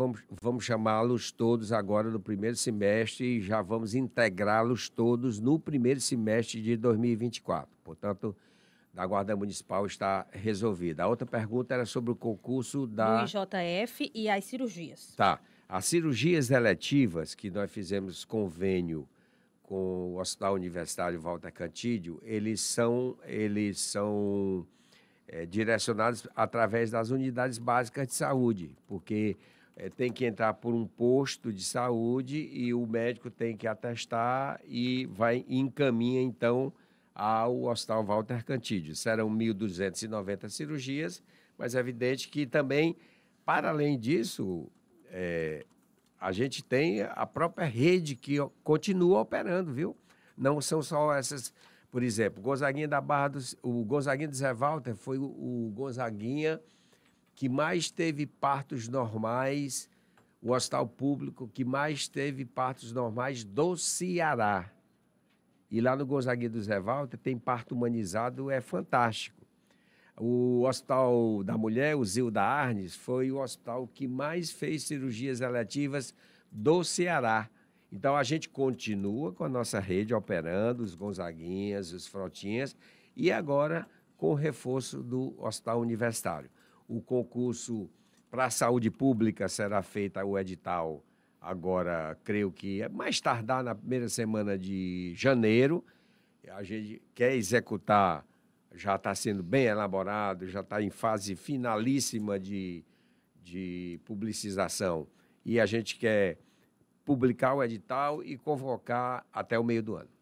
vamos, vamos chamá-los todos agora no primeiro semestre e já vamos integrá-los todos no primeiro semestre de 2024. Portanto, da Guarda Municipal está resolvida. A outra pergunta era sobre o concurso da. Do IJF e as cirurgias. Tá. As cirurgias eletivas, que nós fizemos convênio com o Hospital Universitário Walter Cantídio, eles são, eles são é, direcionados através das unidades básicas de saúde, porque é, tem que entrar por um posto de saúde e o médico tem que atestar e vai encaminha então ao Hospital Walter Cantídio. Serão 1.290 cirurgias, mas é evidente que também, para além disso, é, a gente tem a própria rede que continua operando, viu? Não são só essas, por exemplo, Gonzaguinha da Barra, do, o Gonzaguinha de Zé Walter foi o, o Gonzaguinha que mais teve partos normais, o hospital público que mais teve partos normais do Ceará. E lá no Gonzaguinha do Zé Walter tem parto humanizado, é fantástico. O Hospital da Mulher, o Zil da Arnes, foi o hospital que mais fez cirurgias eletivas do Ceará. Então a gente continua com a nossa rede operando, os Gonzaguinhas, os Frotinhas, e agora com o reforço do Hospital Universitário o concurso para a saúde pública será feita o edital agora, creio que é mais tardar na primeira semana de janeiro. A gente quer executar, já está sendo bem elaborado, já está em fase finalíssima de, de publicização. E a gente quer publicar o edital e convocar até o meio do ano.